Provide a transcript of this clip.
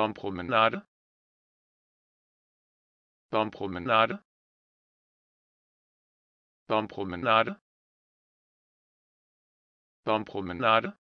vannpromenade vannpromenade vannpromenade vannpromenade